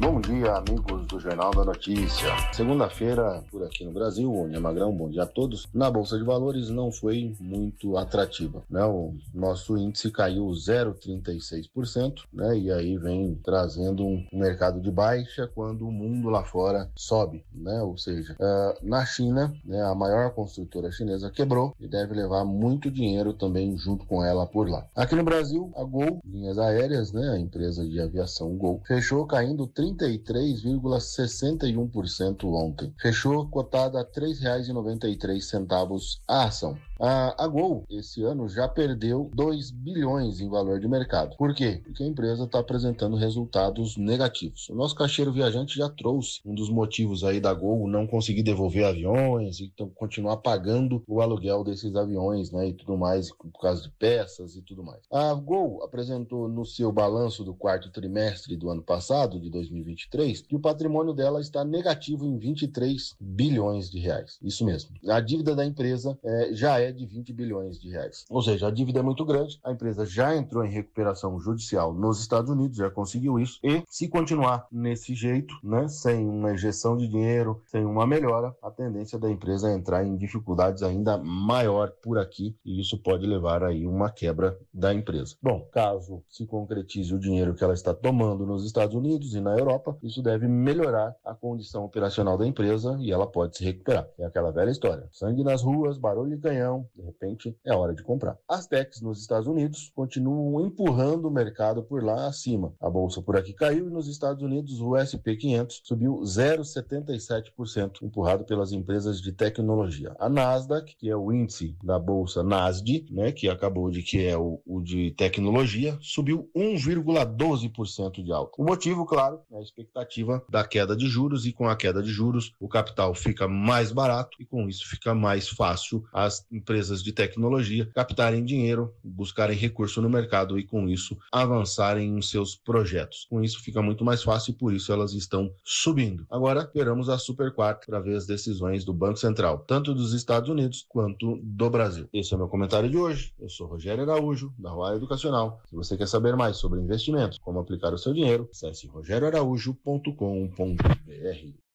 Bom dia, amigos do Jornal da Notícia. Segunda-feira, por aqui no Brasil, onde é Magrão, bom dia a todos. Na Bolsa de Valores não foi muito atrativa. Né? O nosso índice caiu 0,36%, né? e aí vem trazendo um mercado de baixa quando o mundo lá fora sobe. Né? Ou seja, ah, na China, né, a maior construtora chinesa quebrou e deve levar muito dinheiro também junto com ela por lá. Aqui no Brasil, a Gol, linhas aéreas, né? a empresa de aviação Gol, fechou caindo 30 33,61% ontem. Fechou cotada a R$ 3,93 a ação. A, a Gol, esse ano, já perdeu 2 bilhões em valor de mercado. Por quê? Porque a empresa está apresentando resultados negativos. O nosso caixeiro viajante já trouxe um dos motivos aí da Gol não conseguir devolver aviões e então, continuar pagando o aluguel desses aviões, né, e tudo mais, por causa de peças e tudo mais. A Gol apresentou no seu balanço do quarto trimestre do ano passado, de 2023, que o patrimônio dela está negativo em 23 bilhões de reais. Isso mesmo. A dívida da empresa é, já é de 20 bilhões de reais. Ou seja, a dívida é muito grande, a empresa já entrou em recuperação judicial nos Estados Unidos, já conseguiu isso, e se continuar nesse jeito, né, sem uma injeção de dinheiro, sem uma melhora, a tendência da empresa é entrar em dificuldades ainda maior por aqui, e isso pode levar aí uma quebra da empresa. Bom, caso se concretize o dinheiro que ela está tomando nos Estados Unidos e na Europa, isso deve melhorar a condição operacional da empresa e ela pode se recuperar. É aquela velha história: sangue nas ruas, barulho de canhão, de repente é hora de comprar. As techs nos Estados Unidos continuam empurrando o mercado por lá acima. A bolsa por aqui caiu e nos Estados Unidos o S&P 500 subiu 0,77%, empurrado pelas empresas de tecnologia. A Nasdaq, que é o índice da bolsa Nasdaq, né, que acabou de que é o, o de tecnologia, subiu 1,12% de alta. O motivo, claro, é a expectativa da queda de juros e com a queda de juros o capital fica mais barato e com isso fica mais fácil as empresas empresas de tecnologia captarem dinheiro, buscarem recurso no mercado e, com isso, avançarem em seus projetos. Com isso, fica muito mais fácil e por isso elas estão subindo. Agora, esperamos a Super 4 para ver as decisões do Banco Central, tanto dos Estados Unidos quanto do Brasil. Esse é o meu comentário de hoje. Eu sou Rogério Araújo, da Royal Educacional. Se você quer saber mais sobre investimentos, como aplicar o seu dinheiro, acesse rogerioaraújo.com.br.